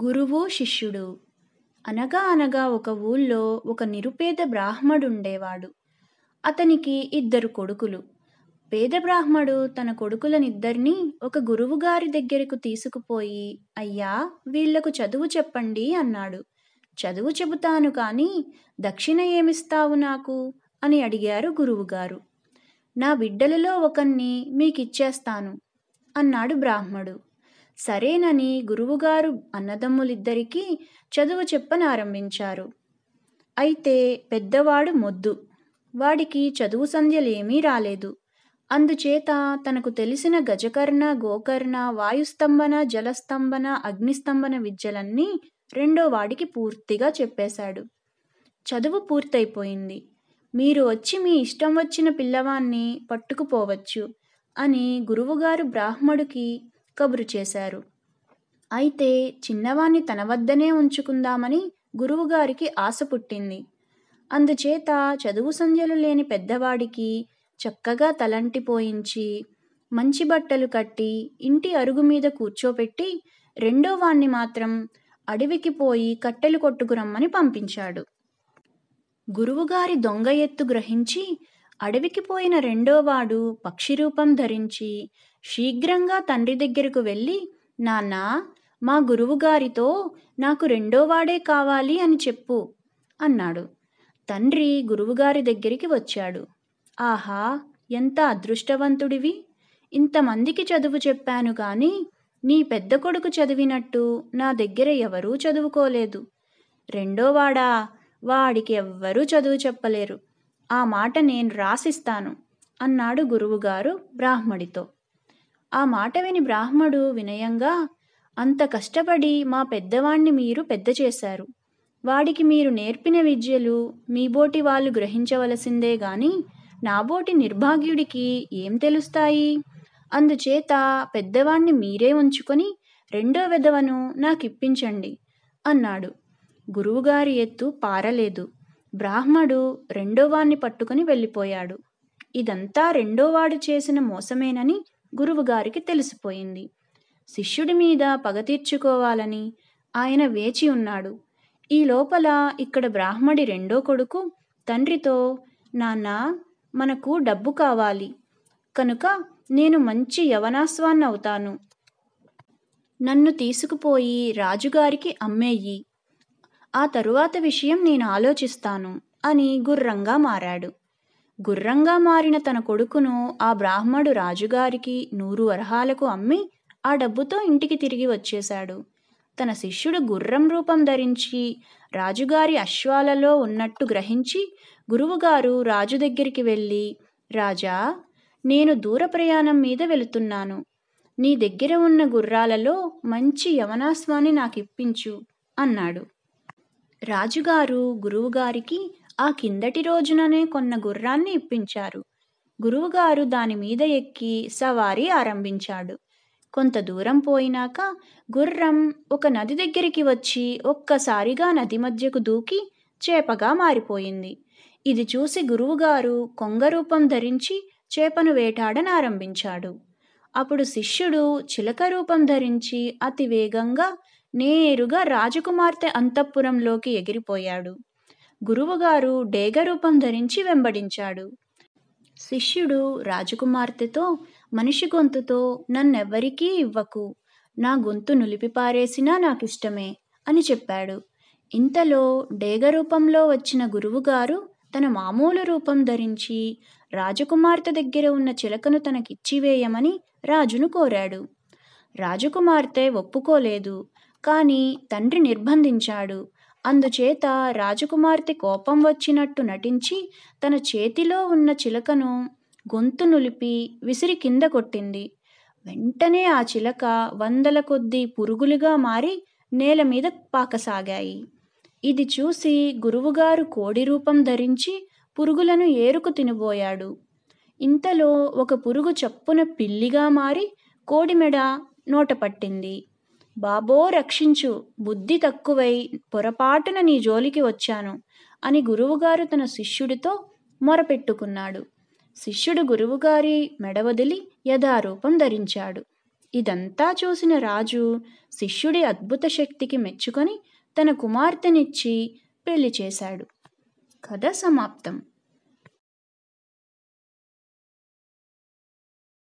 గురువు శిష్యుడు అనగా అనగా ఒక ఊళ్ళో ఒక నిరుపేద బ్రాహ్మడుండేవాడు అతనికి ఇద్దరు కొడుకులు పేద బ్రాహ్మడు తన కొడుకులనిద్దరినీ ఒక గురువుగారి దగ్గరకు తీసుకుపోయి అయ్యా వీళ్లకు చదువు చెప్పండి అన్నాడు చదువు చెబుతాను కానీ దక్షిణ ఏమిస్తావు నాకు అని అడిగారు గురువుగారు నా బిడ్డలలో ఒకన్ని మీకిచ్చేస్తాను అన్నాడు బ్రాహ్మడు సరేనని గురువుగారు అన్నదమ్ములిద్దరికీ చదువు చెప్పనారంభించారు అయితే పెద్దవాడు మొద్దు వాడికి చదువు సంధ్యలేమీ రాలేదు అందుచేత తనకు తెలిసిన గజకర్ణ గోకర్ణ వాయుస్తంభన జలస్తంభన అగ్నిస్తంభన విద్యలన్నీ రెండో వాడికి పూర్తిగా చెప్పేశాడు చదువు పూర్తయిపోయింది మీరు వచ్చి మీ ఇష్టం వచ్చిన పిల్లవాన్ని పట్టుకుపోవచ్చు అని గురువుగారు బ్రాహ్మడికి కబురు చేశారు అయితే చిన్నవాణ్ణి తన వద్దనే ఉంచుకుందామని గురువుగారికి ఆశ పుట్టింది అందుచేత చదువు సంధ్యలు లేని పెద్దవాడికి చక్కగా తలంటి పోయించి మంచి బట్టలు కట్టి ఇంటి అరుగు మీద కూర్చోపెట్టి రెండో వాణ్ణి మాత్రం అడవికి పోయి కట్టెలు కొట్టుకురమ్మని పంపించాడు గురువుగారి దొంగ ఎత్తు గ్రహించి అడవికి పోయిన రెండోవాడు పక్షి రూపం ధరించి శీఘ్రంగా తండ్రి దగ్గరకు వెళ్ళి నాన్నా మా గురువుగారితో నాకు రెండో వాడే కావాలి అని చెప్పు అన్నాడు తండ్రి గురువుగారి దగ్గరికి వచ్చాడు ఆహా ఎంత అదృష్టవంతుడివి ఇంతమందికి చదువు చెప్పాను కానీ నీ పెద్ద కొడుకు చదివినట్టు నా దగ్గర ఎవరూ చదువుకోలేదు రెండోవాడా వాడికి ఎవ్వరూ చదువు చెప్పలేరు ఆ మాట నేను రాసిస్తాను అన్నాడు గురువుగారు బ్రాహ్మడితో ఆ మాట విని బ్రాహ్మడు వినయంగా అంత కష్టపడి మా పెద్దవాణ్ణి మీరు పెద్ద చేశారు వాడికి మీరు నేర్పిన విద్యలు మీబోటి వాళ్ళు గ్రహించవలసిందే గాని నాబోటి నిర్భాగ్యుడికి ఏం తెలుస్తాయి అందుచేత పెద్దవాణ్ణి మీరే ఉంచుకొని రెండో విధవను నాకిప్పించండి అన్నాడు గురువుగారి ఎత్తు పారలేదు బ్రాహ్మడు రెండోవాణ్ణి పట్టుకుని వెళ్ళిపోయాడు ఇదంతా రెండోవాడు చేసిన మోసమేనని గురువుగారికి తెలిసిపోయింది శిష్యుడి మీద పగ తీర్చుకోవాలని ఆయన వేచి ఉన్నాడు ఈ లోపల ఇక్కడ బ్రాహ్మడి రెండో కొడుకు తండ్రితో నాన్న మనకు డబ్బు కావాలి కనుక నేను మంచి యవనాస్వాన్ని అవుతాను నన్ను తీసుకుపోయి రాజుగారికి అమ్మేయి ఆ తరువాత విషయం నేను ఆలోచిస్తాను అని గుర్రంగా మారాడు గుర్రంగా మారిన తన కొడుకును ఆ బ్రాహ్మడు రాజుగారికి నూరు వరహాలకు అమ్మి ఆ డబ్బుతో ఇంటికి తిరిగి వచ్చేశాడు తన శిష్యుడు గుర్రం రూపం ధరించి రాజుగారి అశ్వాలలో ఉన్నట్టు గ్రహించి గురువుగారు రాజు దగ్గరికి వెళ్ళి రాజా నేను దూర ప్రయాణం మీద వెళుతున్నాను నీ దగ్గర ఉన్న గుర్రాలలో మంచి యవనాశ్వాన్ని నాకు ఇప్పించు అన్నాడు రాజుగారు గురువుగారికి ఆ కిందటి రోజుననే కొన్న గుర్రాన్ని ఇప్పించారు గురువుగారు దాని మీద ఎక్కి సవారీ ఆరంభించాడు కొంత దూరం పోయినాక గుర్రం ఒక నది దగ్గరికి వచ్చి ఒక్కసారిగా నది మధ్యకు దూకి చేపగా మారిపోయింది ఇది చూసి గురువుగారు కొంగరూపం ధరించి చేపను వేటాడనారంభించాడు అప్పుడు శిష్యుడు చిలక రూపం ధరించి అతి వేగంగా నేరుగా రాజకుమార్తె అంతఃపురంలోకి ఎగిరిపోయాడు గురువుగారు డేగరూపం ధరించి వెంబడించాడు శిష్యుడు రాజకుమార్తెతో మనిషి గొంతుతో నన్నెవ్వరికీ ఇవ్వకు నా గొంతు నులిపిపారేసినా నాకిష్టమే అని చెప్పాడు ఇంతలో డేగ రూపంలో వచ్చిన గురువుగారు తన మామూలు రూపం ధరించి రాజకుమార్తె దగ్గర ఉన్న చిలకను తనకిచ్చివేయమని రాజును కోరాడు రాజకుమార్తె ఒప్పుకోలేదు కానీ తండ్రి నిర్బంధించాడు అందుచేత రాజకుమార్తె కోపం వచ్చినట్టు నటించి తన చేతిలో ఉన్న చిలకను గొంతు నులిపి విసిరి కింద కొట్టింది వెంటనే ఆ చిలక వందల కొద్దీ పురుగులుగా మారి నేల మీద పాకసాగాయి ఇది చూసి గురువుగారు కోడి రూపం ధరించి పురుగులను ఏరుకు తినబోయాడు ఇంతలో ఒక పురుగు చప్పున పిల్లిగా మారి కోడి మెడ నోట పట్టింది బాబో రక్షించు బుద్ధి తక్కువై పొరపాటున నీ జోలికి వచ్చాను అని గురువుగారు తన శిష్యుడితో మొరపెట్టుకున్నాడు శిష్యుడు గురువుగారి మెడవదిలి యథారూపం ధరించాడు ఇదంతా చూసిన రాజు శిష్యుడి అద్భుత శక్తికి మెచ్చుకొని తన కుమార్తెనిచ్చి పెళ్లి చేశాడు కథ సమాప్తం